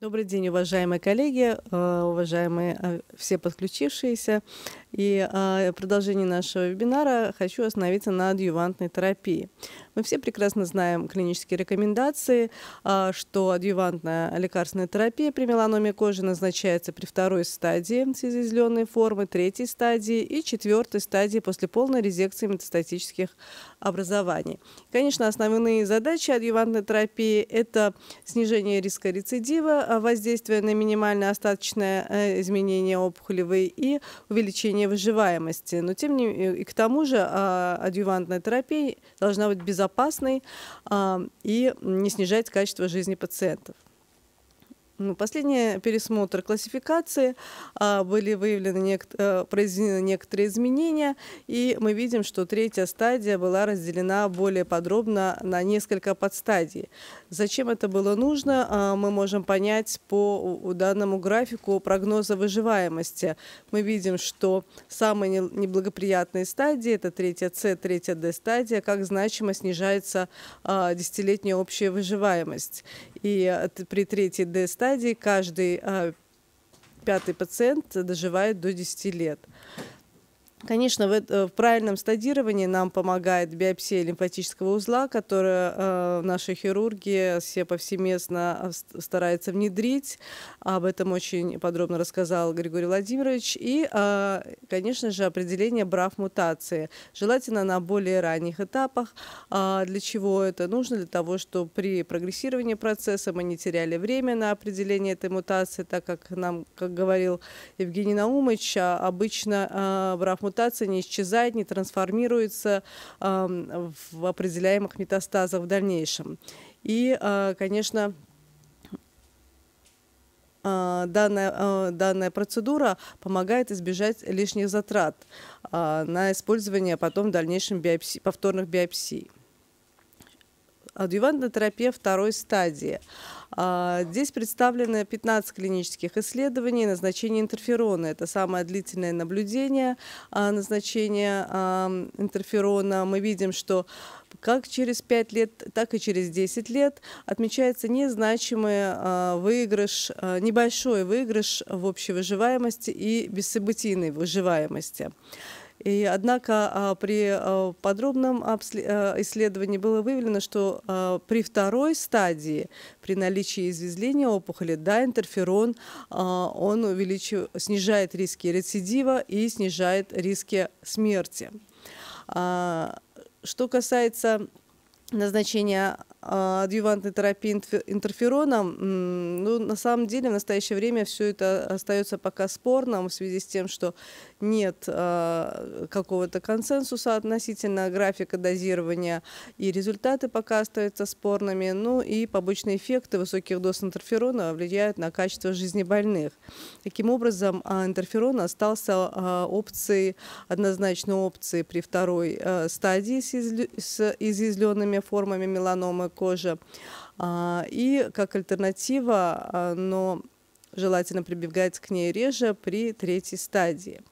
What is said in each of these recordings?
Добрый день, уважаемые коллеги, э, уважаемые э, все подключившиеся. И э, в продолжении нашего вебинара хочу остановиться на адъювантной терапии. Мы все прекрасно знаем клинические рекомендации, что адъювантная лекарственная терапия при меланоме кожи назначается при второй стадии соизизленной формы, третьей стадии и четвертой стадии после полной резекции метастатических образований. Конечно, основные задачи адъювантной терапии – это снижение риска рецидива, а, воздействие на минимальное остаточное э, изменение опухолевой и увеличение выживаемости. Но тем не менее, и к тому же а, адъювантная терапия должна быть безопасной а, и не снижать качество жизни пациентов. Ну, последний пересмотр классификации а, были выявлены нек э, произведены некоторые изменения, и мы видим, что третья стадия была разделена более подробно на несколько подстадий. Зачем это было нужно, а, мы можем понять по данному графику прогноза выживаемости. Мы видим, что самые неблагоприятные стадии это третья С, третья Д стадия, как значимо снижается а, десятилетняя общая выживаемость. И э, при третьей D-стадии каждый а, пятый пациент доживает до 10 лет. Конечно, в, э, в правильном стадировании нам помогает биопсия лимфатического узла, которую э, наши хирурги все повсеместно э, стараются внедрить. Об этом очень подробно рассказал Григорий Владимирович. И, э, конечно же, определение брав мутации. Желательно на более ранних этапах. Э, для чего это нужно? Для того, чтобы при прогрессировании процесса мы не теряли время на определение этой мутации, так как нам, как говорил Евгений Наумович, а, обычно э, брав мутации мутация не исчезает, не трансформируется э, в определяемых метастазах в дальнейшем. И, э, конечно, а, данная, а, данная процедура помогает избежать лишних затрат на использование потом в дальнейшем биопсии, повторных биопсий. Адъювантная терапия второй стадии – а, здесь представлено 15 клинических исследований назначения интерферона. Это самое длительное наблюдение а, назначения а, интерферона. Мы видим, что как через 5 лет, так и через 10 лет отмечается незначимый выигрыш, небольшой выигрыш в общей выживаемости и бессобытийной выживаемости. И, однако а, при а, подробном а, исследовании было выявлено, что при второй стадии, при наличии извезления опухоли, да, интерферон, он снижает риски рецидива и снижает риски смерти. Что касается назначения адъювантной терапии интерфероном, ну, на самом деле в настоящее время все это остается пока спорным в связи с тем, что нет а, какого-то консенсуса относительно графика дозирования, и результаты пока остаются спорными, ну и побочные эффекты высоких доз интерферона влияют на качество жизни больных. Таким образом, а, интерферон остался а, опцией, однозначно опцией при второй э, стадии с изъязвленными формами меланомы, кожа. А, и как альтернатива, а, но желательно прибегать к ней реже при третьей стадии.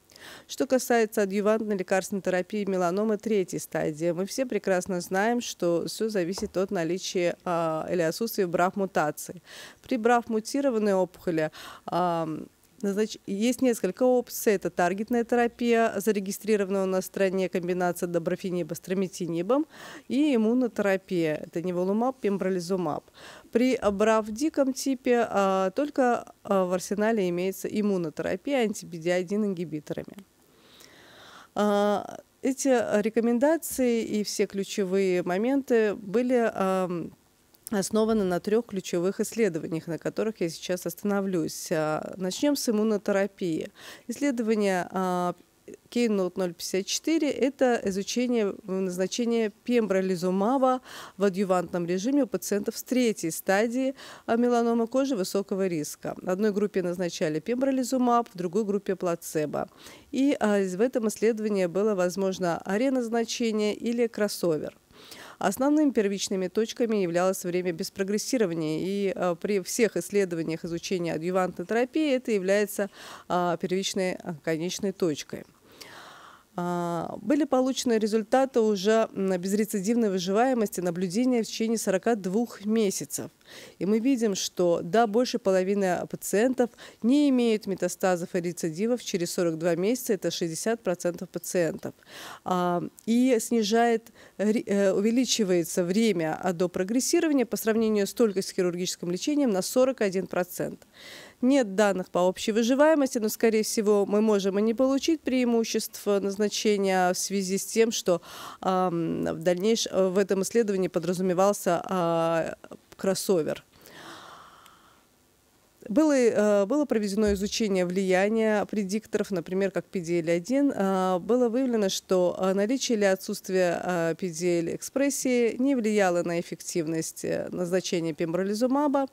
Что касается адъювантной лекарственной терапии меланомы третьей стадии, мы все прекрасно знаем, что все зависит от наличия э, или отсутствия брав мутации. При брав мутированной опухоли э, Значит, есть несколько опций. Это таргетная терапия, зарегистрированная у нас в стране комбинация доброфениба с трамитинибом, и иммунотерапия. Это неволумаб, пембролизумаб. При бравдиком типе а, только а, в арсенале имеется иммунотерапия антибидиадин ингибиторами. А, эти рекомендации и все ключевые моменты были основана на трех ключевых исследованиях, на которых я сейчас остановлюсь. А, Начнем с иммунотерапии. Исследование а, Keynote 054 – это изучение назначения пембролизумаба в адъювантном режиме у пациентов с третьей стадии а, меланомы кожи высокого риска. Одной группе назначали пембролизумаб, в другой группе – плацебо. И в этом исследовании было возможно ареназначение или кроссовер – Основными первичными точками являлось время без прогрессирования. И а, при всех исследованиях изучения адъювантной терапии это является а, первичной а, конечной точкой. А, были получены результаты уже безрецидивной выживаемости наблюдения в течение 42 месяцев. И мы видим, что да, больше половины пациентов не имеют метастазов и рецидивов через 42 месяца, это 60% пациентов. А, и снижает, э, увеличивается время до прогрессирования по сравнению с только с хирургическим лечением на 41%. Нет данных по общей выживаемости, но, скорее всего, мы можем и не получить преимуществ э, назначения в связи с тем, что э, в дальнейшем в этом исследовании подразумевался э, кроссовер. Было, э, было проведено изучение влияния предикторов, например, как PDL-1. А, было выявлено, что э, наличие или отсутствие а, PDL-экспрессии не влияло на эффективность назначения пембролизумаба.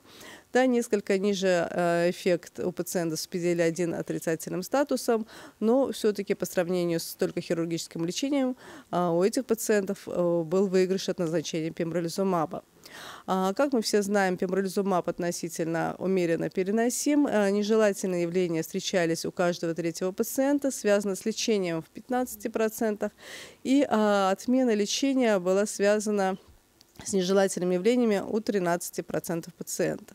Да, несколько ниже э, эффект у пациента с PDL-1 отрицательным статусом, но все-таки по сравнению с только хирургическим лечением э, у этих пациентов э, был выигрыш от назначения пембролизумаба. А, как мы все знаем, пембролизумаб относительно умеренно переносим. Нежелательные явления встречались у каждого третьего пациента, связано с лечением в 15%, и отмена лечения была связана с нежелательными явлениями у 13% пациентов.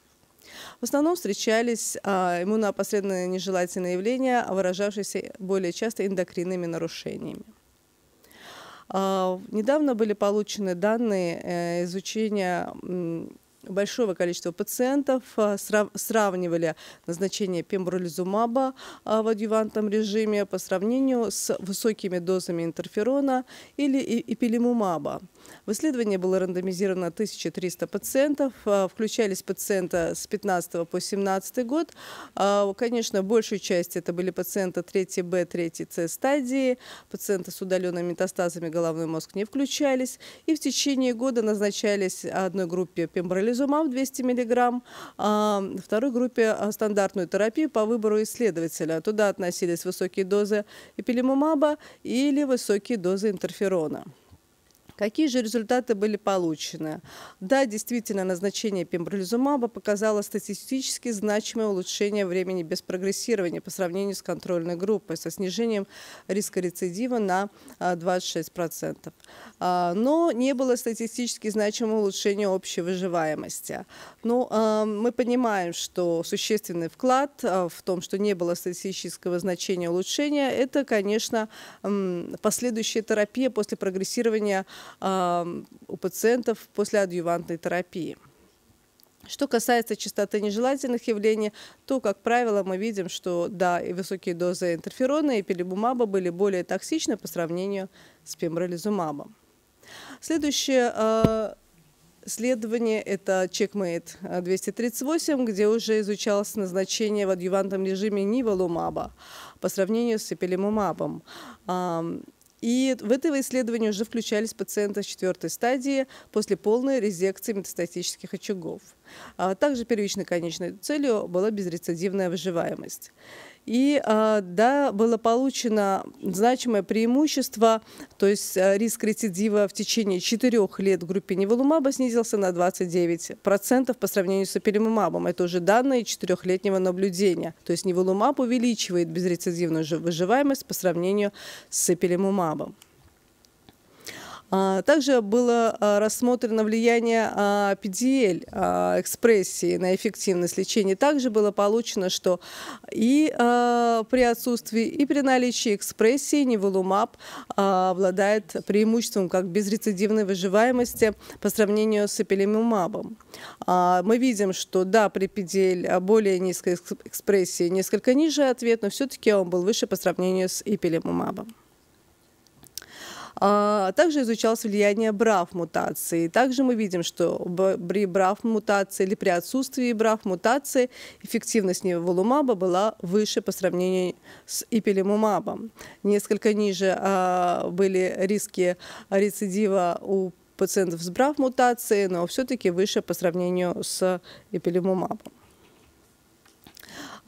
В основном встречались а, иммуноопосредованные нежелательные явления, выражавшиеся более часто эндокринными нарушениями. А, недавно были получены данные э, изучения большого количества пациентов, а, сравнивали назначение пембролизумаба а, в адъювантном режиме по сравнению с высокими дозами интерферона или эпилимумаба. В исследовании было рандомизировано 1300 пациентов, а, включались пациенты с 15 по 17 год. Конечно, большую часть это были пациенты 3 Б, 3 С стадии, пациенты с удаленными метастазами головной мозг не включались, и в течение года назначались одной группе пембролизумаба, пembrолизумаб 200 мг, а второй группе а, стандартную терапию по выбору исследователя. Туда относились высокие дозы эпилимумаба или высокие дозы интерферона. Какие же результаты были получены? Да, действительно, назначение пембролизумаба показало статистически значимое улучшение времени без прогрессирования по сравнению с контрольной группой, со снижением риска рецидива на 26%. А, а, но не было статистически значимого улучшения общей выживаемости. Но ну, а, мы понимаем, что существенный вклад в том, что не было статистического значения улучшения, это, конечно, последующая терапия после прогрессирования у пациентов после адъювантной терапии. Что касается частоты нежелательных явлений, то, как правило, мы видим, что да, и высокие дозы интерферона и пилибумаба были более токсичны по сравнению с пембролизумабом. Следующее а, исследование это Checkmate 238, где уже изучалось назначение в адъювантном режиме ниволумаба по сравнению с эпилимумабом. И в этого исследования уже включались пациенты с четвертой стадии после полной резекции метастатических очагов. А также первичной конечной целью была безрецидивная выживаемость. И а, да, было получено значимое преимущество, то есть э, риск рецидива в течение 4 лет в группе неволумаба снизился на 29% по сравнению с апелимумабом. Это уже данные 4-летнего наблюдения. То есть неволумаб увеличивает безрецидивную выживаемость по сравнению с апелимумабом. А, также было а, рассмотрено влияние PDL а, экспрессии на эффективность лечения. Также было получено, что и при отсутствии, и при наличии экспрессии неволумаб обладает преимуществом как безрецидивной выживаемости по сравнению с эпилемумабом. Мы видим, что да, при PDL более низкой экспрессии несколько ниже ответ, но все-таки он был выше по сравнению с эпилемумабом. А, также изучалось влияние брав-мутации. Также мы видим, что при брав-мутации или при отсутствии брав-мутации эффективность неволумаба была выше по сравнению с ипилимумабом. Несколько ниже а, были риски рецидива у пациентов с брав-мутацией, но все-таки выше по сравнению с ипилимумабом.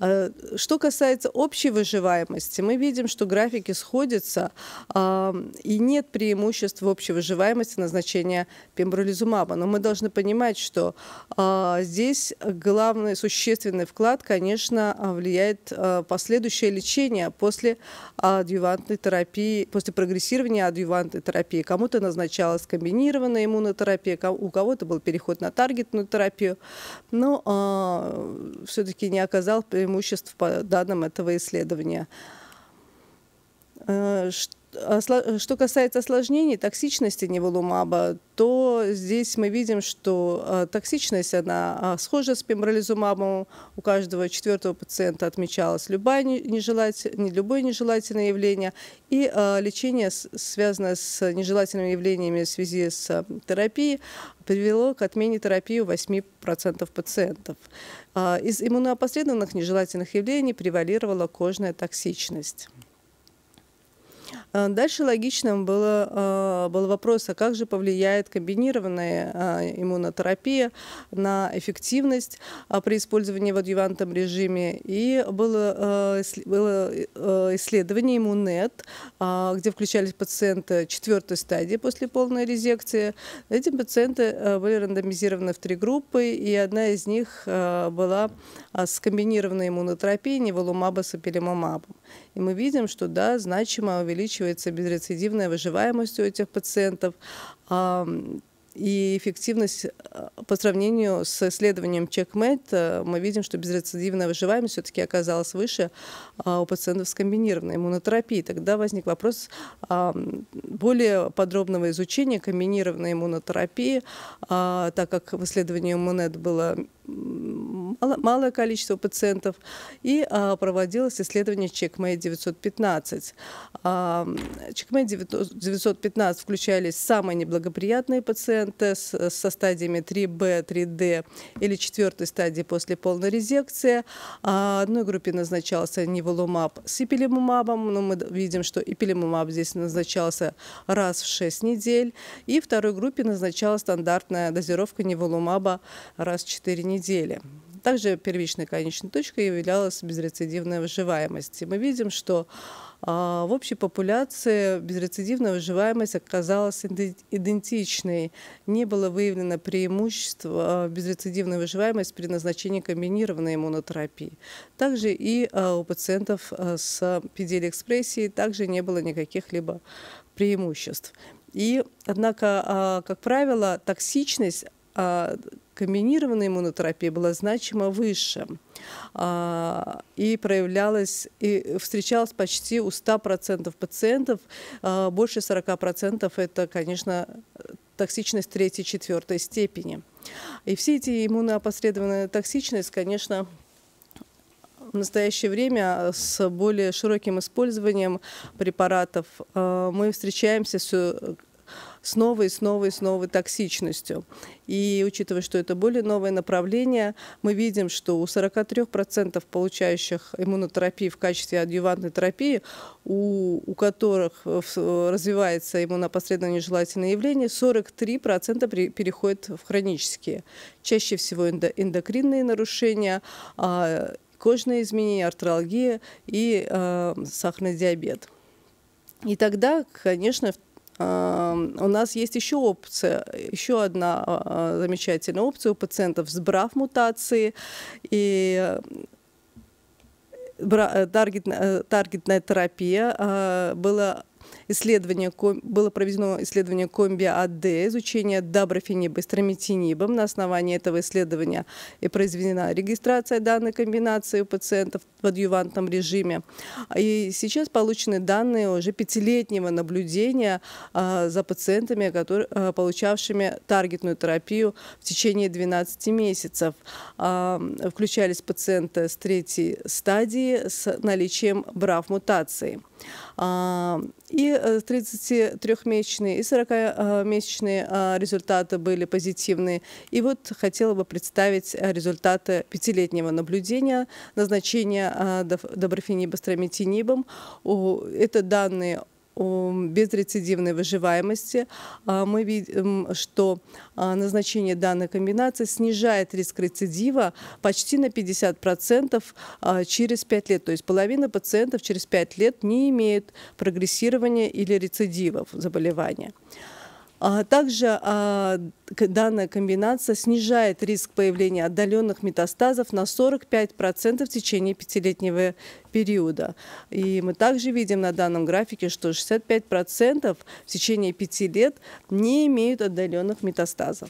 А, что касается общей выживаемости, мы видим, что графики сходятся, а, и нет преимуществ в общей выживаемости назначения пембролизумаба. Но мы должны понимать, что а, здесь главный существенный вклад, конечно, влияет последующее лечение после адъювантной терапии, после прогрессирования адъювантной терапии. Кому-то назначалась комбинированная иммунотерапия, у кого-то был переход на таргетную терапию, но все-таки не оказал преимущества преимуществ по данным этого исследования. Что э, а, что касается осложнений токсичности неволумаба, то здесь мы видим, что а, токсичность она а, схожа с пембролизумабом. У каждого четвертого пациента отмечалось любое нежелательное, любое нежелательное явление. И лечение, связанное с нежелательными явлениями в связи с терапией, привело к отмене терапии у 8% пациентов. Из иммуноопосредованных нежелательных явлений превалировала кожная токсичность. А, дальше логичным было, а, был вопрос, а как же повлияет комбинированная а, иммунотерапия на эффективность при использовании в адъювантном режиме. И было, было исследование иммунет, где включались пациенты четвертой стадии после полной резекции. Эти пациенты были рандомизированы в три группы, и одна из них была с комбинированной иммунотерапией неволумаба с апелемомабом. И мы видим, что да, значимо увеличивается увеличивается безрецидивная выживаемость у этих пациентов и эффективность э, по сравнению с исследованием CheckMate, э, мы видим, что безрецидивная выживаемость все-таки оказалась выше а, у пациентов с комбинированной иммунотерапией. Тогда возник вопрос более подробного изучения комбинированной иммунотерапии, а, так как в исследовании Иммунет э было малое количество пациентов, и а, проводилось исследование Чекмей 915. А, Чекмей 915 включались самые неблагоприятные пациенты с со стадиями 3B, 3D или четвертой стадии после полной резекции. А, одной группе назначался неволумаб с ипилимумабом, но мы видим, что ипилимумаб здесь назначался раз в 6 недель, и второй группе назначалась стандартная дозировка неволумаба раз в 4 недели. Также первичной конечной точкой являлась безрецидивная выживаемость. И мы видим, что а, в общей популяции безрецидивная выживаемость оказалась идентичной. Не было выявлено преимуществ а, безрецидивной выживаемости при назначении комбинированной иммунотерапии. Также и а, у пациентов с педиэль также не было никаких либо преимуществ. И, однако, как правило, токсичность комбинированной иммунотерапии была значимо выше а, и проявлялась, и встречалась почти у 100% пациентов, а, больше 40% это, конечно, токсичность третьей-четвертой степени. И все эти иммуноопосредованная токсичность, конечно, в настоящее время с более широким использованием препаратов а, мы встречаемся с с новой, с новой, с токсичностью. И учитывая, что это более новое направление, мы видим, что у 43% получающих иммунотерапии в качестве адъювантной терапии, у, у которых э, э, развивается иммунопосредственно нежелательное явление, 43% при, переходят в хронические. Чаще всего эндокринные нарушения, а, кожные изменения, артралгия и э, сахарный диабет. И тогда, конечно, у нас есть еще опция, еще одна а, а, замечательная опция у пациентов с брав мутацией и э, э, э, таргетная терапия а, была исследование, было проведено исследование комби-АД, изучение даброфениба и стромитинибом. На основании этого исследования и произведена регистрация данной комбинации у пациентов в адъювантном режиме. И сейчас получены данные уже пятилетнего наблюдения а, за пациентами, которые, а, получавшими таргетную терапию в течение 12 месяцев. А, включались пациенты с третьей стадии с наличием брав мутации. И и 33-месячные, э, и 40-месячные а, результаты были позитивные. И вот хотела бы представить э, результаты пятилетнего наблюдения назначения а, доброфенибастромитинибом. Это данные безрецидивной выживаемости. А, мы видим, что а, назначение данной комбинации снижает риск рецидива почти на 50% а, через 5 лет. То есть половина пациентов через 5 лет не имеет прогрессирования или рецидивов заболевания. А также а, данная комбинация снижает риск появления отдаленных метастазов на 45% в течение пятилетнего периода. И мы также видим на данном графике, что 65% в течение пяти лет не имеют отдаленных метастазов.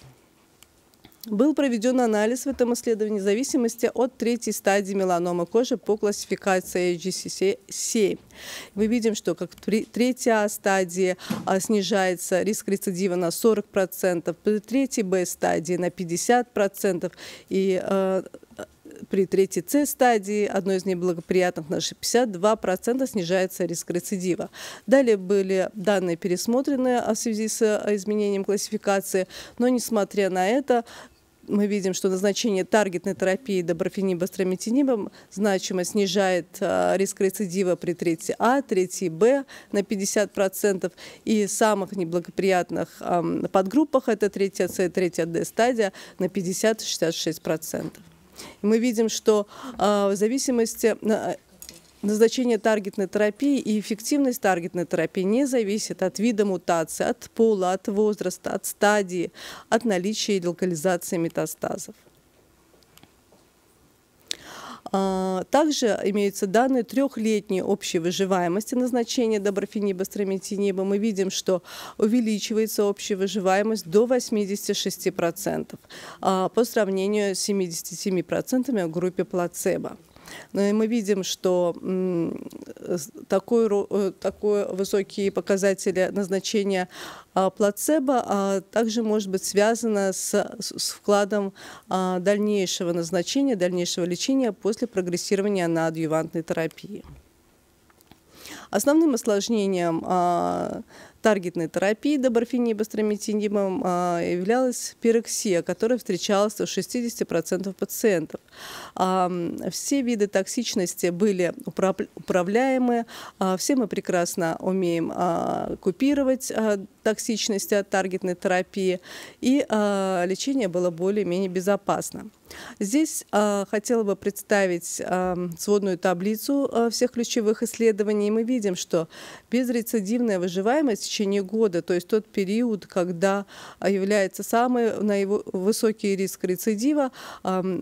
Был проведен анализ в этом исследовании в зависимости от третьей стадии меланомы кожи по классификации GCC7. Мы видим, что как при третья стадии а, снижается риск рецидива на 40%, при третьей Б-стадии на 50%, и а, при третьей С стадии, одной из неблагоприятных, на 52% снижается риск рецидива. Далее были данные пересмотрены а, в связи с изменением классификации, но несмотря на это, мы видим, что назначение таргетной терапии доброфениба с значимо снижает а, риск рецидива при 3А, 3Б на 50%. И самых неблагоприятных подгруппах это 3С, 3Д стадия на 50-66%. И мы видим, что а, в зависимости назначение таргетной терапии и эффективность таргетной терапии не зависит от вида мутации, от пола, от возраста, от стадии, от наличия и локализации метастазов. А, также имеются данные трехлетней общей выживаемости назначения доброфениба, страментиниба. Мы видим, что увеличивается общая выживаемость до 86% а, по сравнению с 77% в группе плацебо. Но мы видим, что такой, э, такой высокие показатели назначения а, плацебо а также может быть связано с, с вкладом а, дальнейшего назначения, дальнейшего лечения после прогрессирования на адъювантной терапии. Основным осложнением таргетной терапии доборфиния бастрометинимом а, являлась пирексия, которая встречалась у 60% пациентов. А, все виды токсичности были управляемы, а, все мы прекрасно умеем купировать токсичности от таргетной терапии, и э, лечение было более-менее безопасно. Здесь э, хотела бы представить э, сводную таблицу э, всех ключевых исследований. Мы видим, что безрецидивная выживаемость в течение года, то есть тот период, когда является самый на его высокий риск рецидива, э,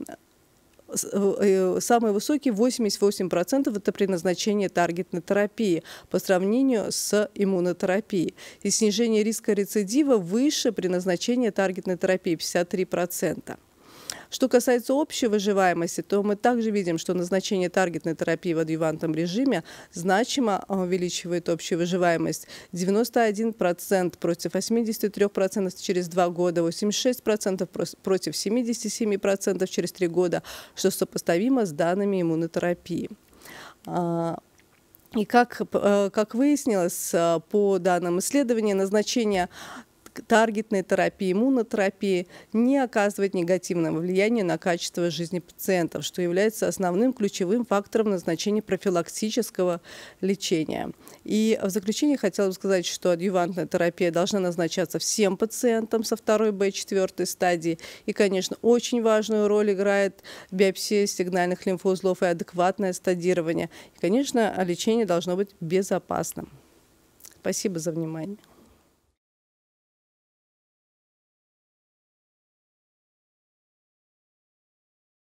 самый высокий 88% это при назначении таргетной терапии по сравнению с иммунотерапией. И снижение риска рецидива выше при назначении таргетной терапии 53%. Что касается общей выживаемости, то мы также видим, что назначение таргетной терапии в адъювантном режиме значимо а, увеличивает общую выживаемость. 91% против 83% через 2 года, 86% против 77% через 3 года, что сопоставимо с данными иммунотерапии. А, и как, э, как выяснилось а, по данным исследования, назначение таргетная терапии, иммунотерапии не оказывает негативного влияния на качество жизни пациентов, что является основным ключевым фактором назначения профилактического лечения. И в заключение хотела бы сказать, что адъювантная терапия должна назначаться всем пациентам со второй Б4 стадии. И, конечно, очень важную роль играет биопсия сигнальных лимфоузлов и адекватное стадирование. И, конечно, лечение должно быть безопасным. Спасибо за внимание.